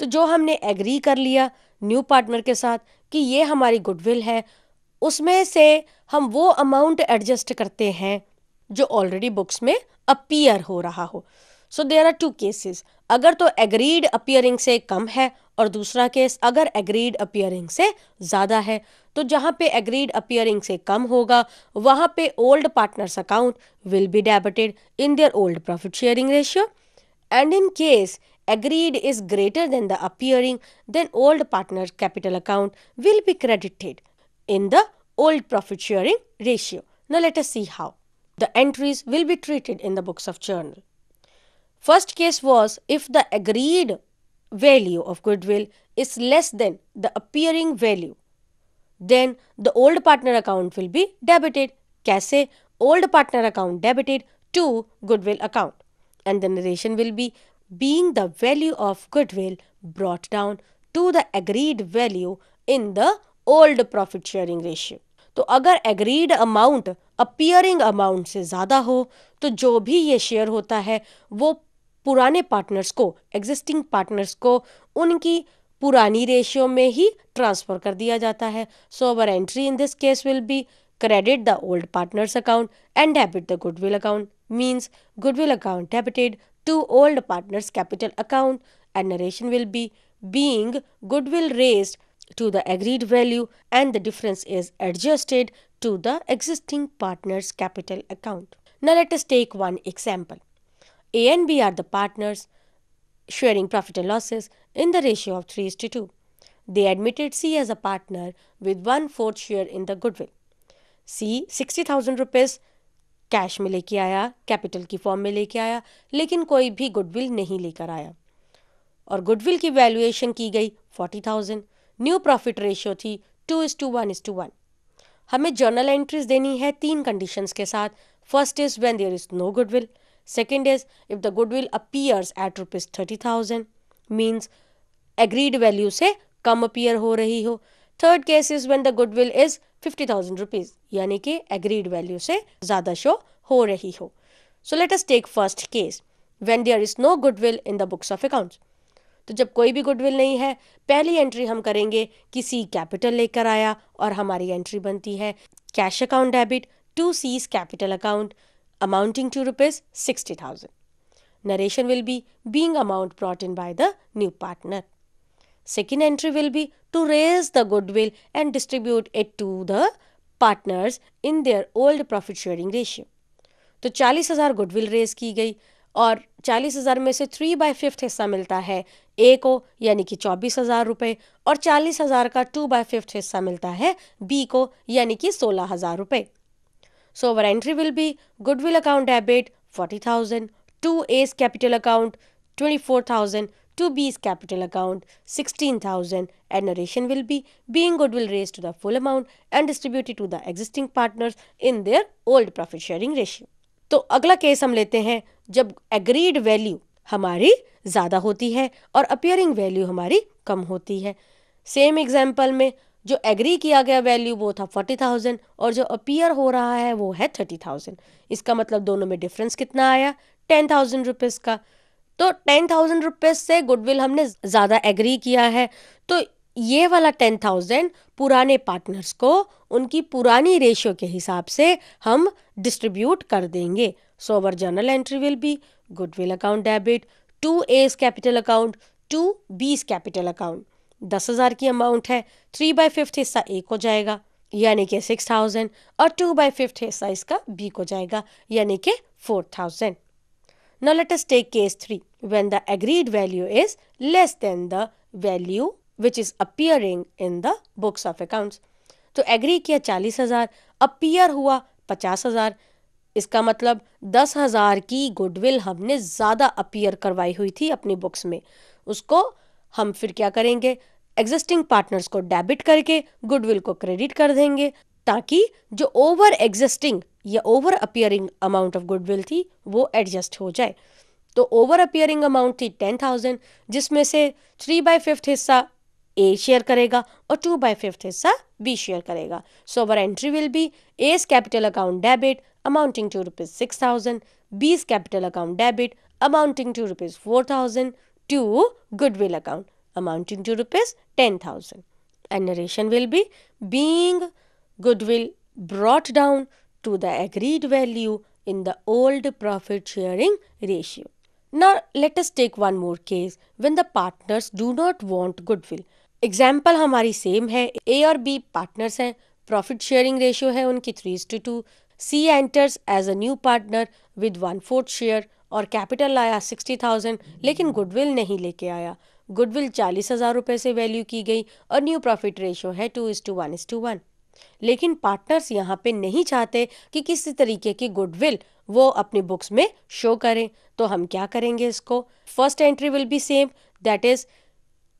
तो जो हमने एग्री कर लिया न्यू पार्टनर के साथ कि ये हमारी गुडविल है उसमें से हम वो अमाउंट एडजस्ट करते हैं जो ऑलरेडी बुक्स में अपीयर हो रहा हो so there are two cases अगर तो एग्रीड अपियरिंग से कम है और दूसरा केस अगर एग्रीड अपियरिंग से ज़्यादा है तो जहाँ पे एग्रीड अपियरिंग से कम होगा वहाँ पे old partners account will be debited in their old profit sharing ratio and in case agreed is greater than the appearing, then old partner capital account will be credited in the old profit sharing ratio. Now let us see how. The entries will be treated in the books of journal. First case was if the agreed value of goodwill is less than the appearing value, then the old partner account will be debited. Kaise? Old partner account debited to goodwill account. And the narration will be being the value of goodwill brought down to the agreed value in the old profit sharing ratio. तो अगर agreed amount appearing amount से ज़्यादा हो तो जो भी ये share होता है वो पुराने पार्टनर्स को एग्जिस्टिंग पार्टनर्स को उनकी पुरानी रेशियो में ही ट्रांसफ़र कर दिया जाता है so our entry in this case will be credit the old partner's account and debit the goodwill account means goodwill account debited to old partner's capital account and narration will be being goodwill raised to the agreed value and the difference is adjusted to the existing partner's capital account. Now let us take one example. A and B are the partners sharing profit and losses in the ratio of 3 to 2. They admitted C as a partner with one-fourth share in the goodwill. C 60,000 rupees cash में लेके आया capital की form में लेके आया लेकिन कोई भी गुडविल नहीं लेकर आया और गुडविल की वैल्यूएशन की गई forty thousand new profit ratio थी two is to one is to one हमें जर्नल एंट्रीज देनी है तीन कंडीशंस के साथ first is when there is no goodwill second is if the goodwill appears at rupees thirty thousand means agreed value से कम appear हो रही हो third case is when the goodwill is fifty thousand rupees यानी कि agreed value से ज्यादा show हो रही हो so let us take first case when there is no goodwill in the books of accounts तो जब कोई भी गुडविल नहीं है पहली एंट्री हम करेंगे कि सी कैपिटल लेकर आया और हमारी एंट्री बनती है cash account debit to C's capital account amounting to rupees sixty thousand narration will be being amount brought in by the new partner second entry will be to raise the goodwill and distribute it to the partners in their old profit sharing ratio तो चालीस हज़ार goodwill raise की गई और चालीस हज़ार में से थ्री बाय फिफ्थ हिस्सा मिलता है ए को यानी कि चौबीस हज़ार रुपए और चालीस हज़ार का टू बाय फिफ्थ हिस्सा मिलता है बी को यानी कि सोलह हज़ार रुपए so our entry will be goodwill account debit forty thousand to A's capital account twenty four thousand to B's capital account 16,000 and narration will be being good will raise to the full amount and distribute it to the existing partners in their old profit sharing ratio. तो अगला case हम लेते हैं जब agreed value हमारी ज़्यादा होती है और appearing value हमारी कम होती है Same example में जो एग्री किया गया वैल्यू वो था फोर्टी थाउजेंड और जो अपीयर हो रहा है वो है थर्टी थाउजेंड इसका मतलब दोनों में डिफरेंस कितना आया टेन थाउजेंड रुपीज़ का तो टेन थाउजेंड रुपीज़ से गुडविल हमने ज़्यादा एग्री किया है तो ये वाला टेन थाउजेंड पुराने पार्टनर्स को उनकी पुरानी रेशियो के हिसाब से हम डिस्ट्रीब्यूट कर देंगे so our journal entry will be goodwill account debit to A's capital account to B's capital account दस हज़ार की अमाउंट है थ्री बाई फिफ्थ हिस्सा ए को जाएगा यानी कि सिक्स थाउजेंड और टू बाई फिफ्थ हिस्सा इसका बी को जाएगा यानी कि four thousand Now let us take case 3 when the agreed value is less than the value which is appearing in the books of accounts. तो एग्री किया चालीस हजार अपीयर हुआ पचास हजार इसका मतलब दस हजार की गुडविल हमने ज़्यादा अपीयर करवाई हुई थी अपनी बुक्स में उसको हम फिर क्या करेंगे एग्जिस्टिंग पार्टनर्स को डेबिट करके गुडविल को क्रेडिट कर देंगे ताकि जो ओवर एग्जिस्टिंग या over appearing amount of goodwill थी वो एडजस्ट हो जाए तो ओवर अपियरिंग अमाउंट थी टेन थाउजेंड जिसमें से थ्री बाय फिफ्थ हिस्सा ए शेयर करेगा और टू बाई फिफ्थ हिस्सा बी शेयर करेगा so our entry will be A's capital account debit amounting to rupees six thousand B's capital account debit amounting to rupees four thousand to goodwill account amounting to rupees ten thousand and narration will be being goodwill brought down to the agreed value in the old profit sharing ratio. Now let us take one more case when the partners do not want goodwill. Example हमारी same है A और B partners हैं profit sharing ratio है उनकी three to 2 c enters as a new partner with 1/4 share और capital लाया sixty thousand लेकिन goodwill नहीं लेके आया गुडविल चालीस हज़ार रुपए से वैल्यू की गई और न्यू प्रॉफिट रेशियो है two is to one is to one लेकिन पार्टनर्स यहाँ पे नहीं चाहते कि किसी तरीके की गुडविल वो अपनी बुक्स में शो करें तो हम क्या करेंगे इसको first entry will be same that is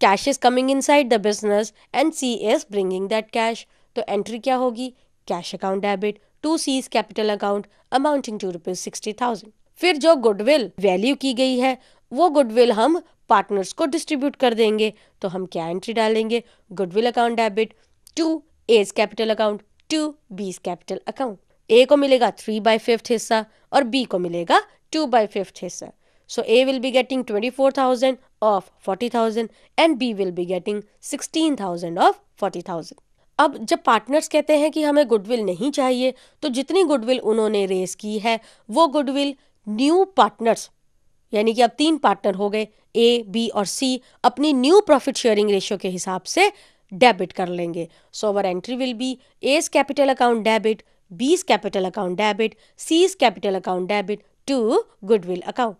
cash is coming inside the business and C is bringing that cash तो एंट्री क्या होगी cash account debit to C's capital account amounting to rupees sixty thousand फिर जो goodwill value की गई है वो goodwill हम पार्टनर्स को डिस्ट्रीब्यूट कर देंगे तो हम क्या एंट्री डालेंगे goodwill account debit to A's capital account to B's capital account A को मिलेगा थ्री बाई फिफ्थ हिस्सा और बी को मिलेगा टू बाई फिफ्थ हिस्सा so A will be getting twenty four thousand of forty thousand and B will be getting sixteen thousand of forty thousand अब जब partners कहते हैं कि हमें गुडविल नहीं चाहिए तो जितनी गुडविल उन्होंने रेस की है वो गुडविल न्यू पार्टनर्स यानी कि अब तीन पार्टनर हो गए ए बी और सी अपनी न्यू प्रॉफिट शेयरिंग रेशियो के हिसाब से डेबिट कर लेंगे so our entry will be A's capital account debit B's capital account debit C's capital account debit to goodwill account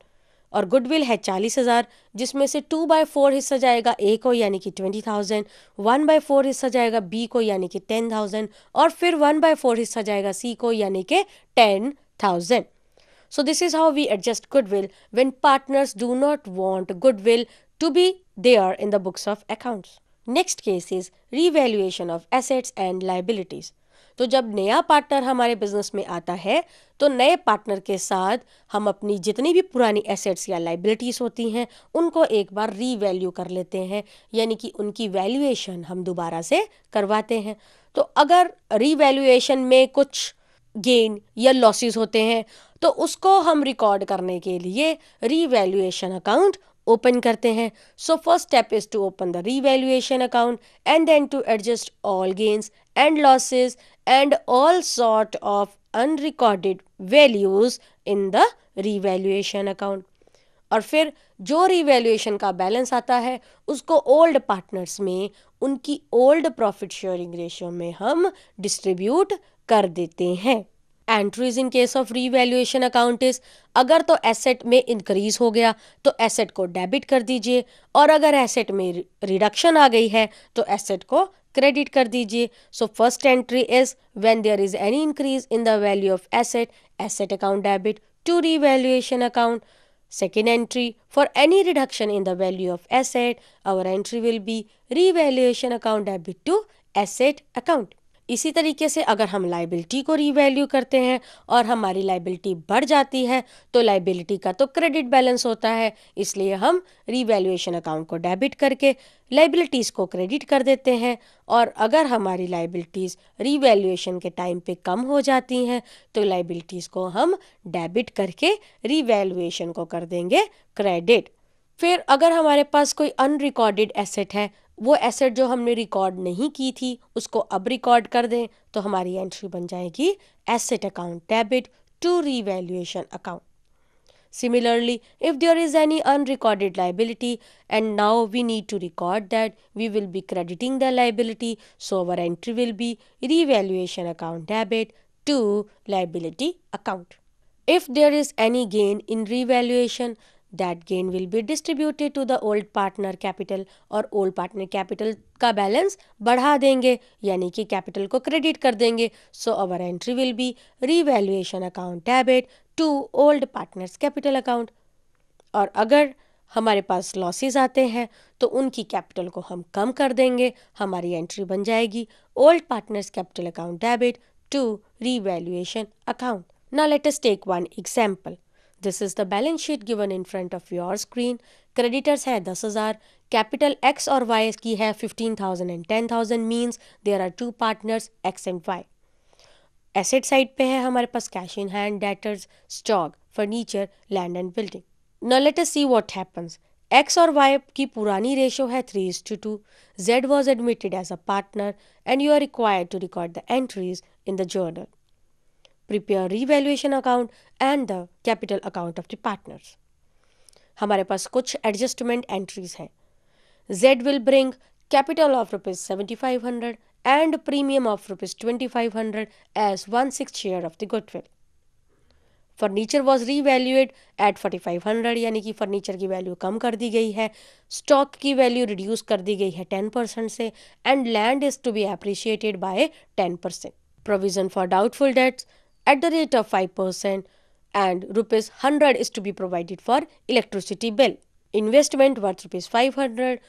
और गुडविल है चालीस हज़ार जिसमें से टू बाई फोर हिस्सा जाएगा ए को यानी कि twenty thousand one by four हिस्सा जाएगा बी को यानी कि टेन थाउजेंड और फिर वन बाई फोर हिस्सा जाएगा सी को यानी कि ten thousand is how we adjust we adjust goodwill when partners do not want goodwill to be there in the books of accounts next case is revaluation of assets and liabilities तो जब नया partner हमारे business में आता है तो नए partner के साथ हम अपनी जितनी भी पुरानी एसेट्स या लाइबिलिटीज़ होती हैं उनको एक बार रीवैल्यू कर लेते हैं यानी कि उनकी वैल्यूएशन हम दोबारा से करवाते हैं तो अगर रीवैल्यूएशन में कुछ गेन या लॉसेस होते हैं तो उसको हम रिकॉर्ड करने के लिए रीवैल्यूएशन अकाउंट ओपन करते हैं so first step is to open the revaluation account and then to adjust all gains and losses and all sort of unrecorded values in the revaluation account और फिर जो revaluation का balance आता है उसको old partners में उनकी old profit sharing ratio में हम डिस्ट्रीब्यूट कर देते हैं entries in case of revaluation account is अगर तो एसेट में इंक्रीज हो गया तो एसेट को डेबिट कर दीजिए और अगर एसेट में रिडक्शन आ गई है तो एसेट को क्रेडिट कर दीजिए so first entry is when there is any increase in the value of asset asset account debit to revaluation account second entry for any reduction in the value of asset our entry will be revaluation account debit to asset account इसी तरीके से अगर हम liability को revalue करते हैं और हमारी लाइबिलिटी बढ़ जाती है तो लाइबिलिटी का तो क्रेडिट बैलेंस होता है इसलिए हम रीवैल्यूएशन अकाउंट को डेबिट करके लाइबिलिटीज़ को क्रेडिट कर देते हैं और अगर हमारी लाइबिलिटीज़ रीवैल्यूएशन के टाइम पे कम हो जाती हैं तो लाइबिलिटीज़ को हम डेबिट करके रीवैल्यूएशन को कर देंगे क्रेडिट फिर अगर हमारे पास कोई अनरिकॉर्डेड एसेट है वो एसेट जो हमने रिकॉर्ड नहीं की थी उसको अब रिकॉर्ड कर दें तो हमारी एंट्री बन जाएगी asset account debit to revaluation account Similarly, if there is any unrecorded liability and now we need to record that, we will be crediting the liability. So, our entry will be revaluation account debit to liability account. If there is any gain in revaluation, that gain will be distributed to the old partner capital और old partner capital का balance बढ़ा देंगे यानी कि capital को credit कर देंगे so our entry will be revaluation account debit to old partners capital account और अगर हमारे पास लॉसेज आते हैं तो उनकी कैपिटल को हम कम कर देंगे हमारी एंट्री बन जाएगी old partners capital account debit to revaluation account ना let take one example this is the balance sheet given in front of your screen creditors hai 10000 capital x or Y's ki hai 15000 and 10000 means there are two partners x and y asset side pe hai hamare pas cash in hand debtors stock furniture land and building now let us see what happens x or y ki purani ratio hai 3 to 2 z was admitted as a partner and you are required to record the entries in the journal prepare revaluation account and the capital account of the partners हमारे पास कुछ adjustment entries हैं Z will bring capital of rupees seventy five hundred and premium of rupees twenty five hundred as one six share of the goodwill furniture was revalued at forty five hundred यानी कि furniture की value कम कर दी गई है stock की value reduce कर दी गई है टेन परसेंट से and land is to be appreciated by ten percent provision for doubtful debts at the rate of 5% and rupees 100 is to be provided for electricity bill. Investment worth rupees 500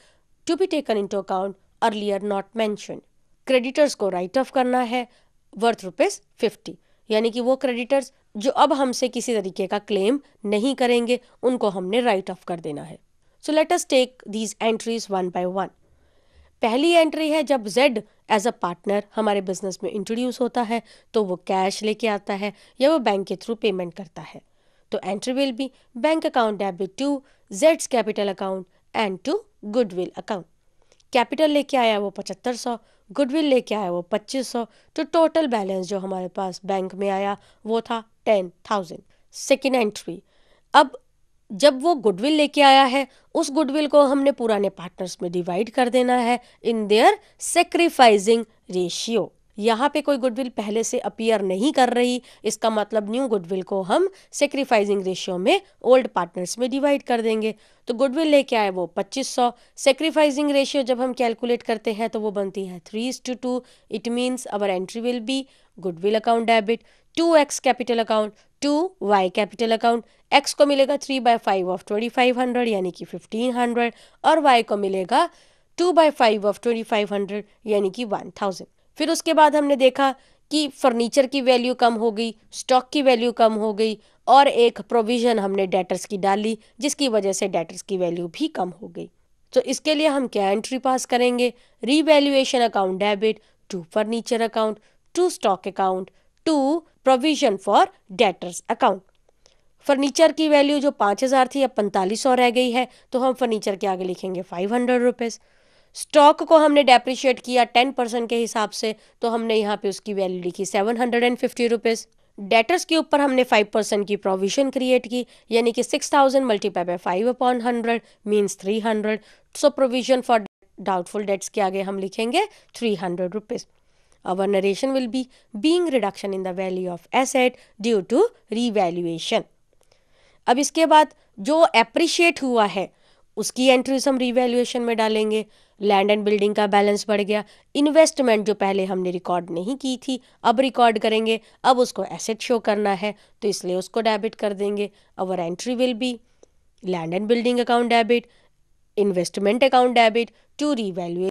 to be taken into account earlier not mentioned. creditors ko write off karna hai worth rupees 50 यानी कि वो creditors जो अब हमसे किसी तरीके का claim नहीं करेंगे उनको हमने राइट ऑफ कर देना है so let us take these entries one by one पहली एंट्री है जब जेड एज अ पार्टनर हमारे बिजनेस में इंट्रोड्यूस होता है तो वो कैश लेके आता है या वो बैंक के थ्रू पेमेंट करता है तो entry will be bank account debit to जेड्स capital account and to goodwill account capital लेके आया वो पचहत्तर सौ गुडविल लेके आया वो पच्चीस सौ तो टोटल बैलेंस जो हमारे पास बैंक में आया वो था टेन थाउजेंड सेकेंड एंट्री अब जब वो गुडविल लेके आया है उस गुडविल को हमने पुराने पार्टनर्स में डिवाइड कर देना है इन देयर सेक्रीफाइजिंग रेशियो यहाँ पे कोई गुडविल पहले से अपियर नहीं कर रही इसका मतलब न्यू गुडविल को हम सेक्रीफाइजिंग रेशियो में ओल्ड पार्टनर्स में डिवाइड कर देंगे तो गुडविल लेके आए वो 2500 सेक्रीफाइजिंग रेशियो जब हम कैलकुलेट करते हैं तो वो बनती है three is to two it means our entry will be goodwill account debit to X capital account to Y capital account X को मिलेगा three by five of twenty five hundred यानी कि फिफ्टीन हंड्रेड और Y को मिलेगा two by five of twenty five hundred यानी कि one thousand फिर उसके बाद हमने देखा कि फर्नीचर की वैल्यू कम हो गई स्टॉक की वैल्यू कम हो गई और एक प्रोविज़न हमने डेटर्स की डाली जिसकी वजह से डेटर्स की वैल्यू भी कम हो गई तो इसके लिए हम क्या एंट्री पास करेंगे revaluation account debit to furniture account to stock account to provision for debtors account furniture की वैल्यू जो पाँच हज़ार थी अब पैंतालीस सौ रह गई है तो हम फर्नीचर के आगे लिखेंगे फाइव हंड्रेड रुपीज़ स्टॉक को हमने डेप्रिशिएट किया टेन परसेंट के हिसाब से तो हमने यहाँ पे उसकी वैल्यू लिखी seven hundred and fifty rupees debtors के ऊपर हमने फाइव परसेंट की प्रोविजन क्रिएट की यानी कि six thousand multiply by five upon hundred means three hundred so provision for doubtful debts के आगे हम लिखेंगे three hundred rupees our narration will be being reduction in the value of asset due to revaluation अब इसके बाद जो appreciate हुआ है उसकी एंट्रीज हम रिवैल्यूएशन में डालेंगे लैंड एंड बिल्डिंग का बैलेंस बढ़ गया इन्वेस्टमेंट जो पहले हमने रिकॉर्ड नहीं की थी अब रिकॉर्ड करेंगे अब उसको एसेट शो करना है तो इसलिए उसको डेबिट कर देंगे our entry will be land and building account debit investment account debit to रिवैल्यूएट